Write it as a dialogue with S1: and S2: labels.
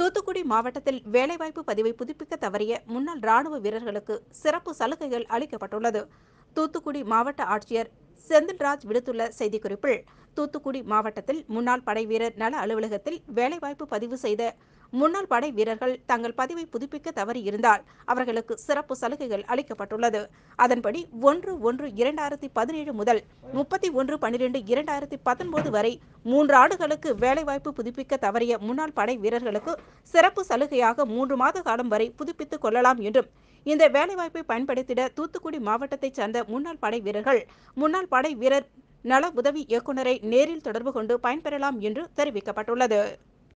S1: தூத்துக்குடி மாவட்டத்தில் வேலைவாய்ப்பு பதிவை புதுப்பிக்க தவறிய முன்னாள் ராணுவ வீரர்களுக்கு சிறப்பு சலுகைகள் அளிக்கப்பட்டுள்ளது தூத்துக்குடி மாவட்ட ஆட்சியர் செந்தில்ராஜ் விடுத்துள்ள செய்திக்குறிப்பில் தூத்துக்குடி மாவட்டத்தில் முன்னாள் படை வீரர் நல அலுவலகத்தில் வேலைவாய்ப்பு பதிவு செய்த முன்னாள் படை வீரர்கள் தங்கள் பதிவை புதுப்பிக்க தவறியிருந்தால் அவர்களுக்கு சிறப்பு சலுகைகள் அளிக்கப்பட்டுள்ளது அதன்படி ஒன்று ஒன்று இரண்டாயிரத்தி பதினேழு முதல் முப்பத்தி ஒன்று பன்னிரண்டு இரண்டாயிரத்தி பத்தொன்பது வரை மூன்று ஆண்டுகளுக்கு வேலைவாய்ப்பு புதுப்பிக்க தவறிய முன்னாள் படை வீரர்களுக்கு சிறப்பு சலுகையாக மூன்று மாத காலம் வரை புதுப்பித்துக் கொள்ளலாம் என்றும் இந்த வேலைவாய்ப்பை பயன்படுத்திட தூத்துக்குடி மாவட்டத்தைச் சேர்ந்த முன்னாள் படை வீரர்கள் முன்னாள் படை வீரர் நல உதவி இயக்குநரை நேரில் தொடர்பு கொண்டு பயன்பெறலாம் என்று தெரிவிக்கப்பட்டுள்ளது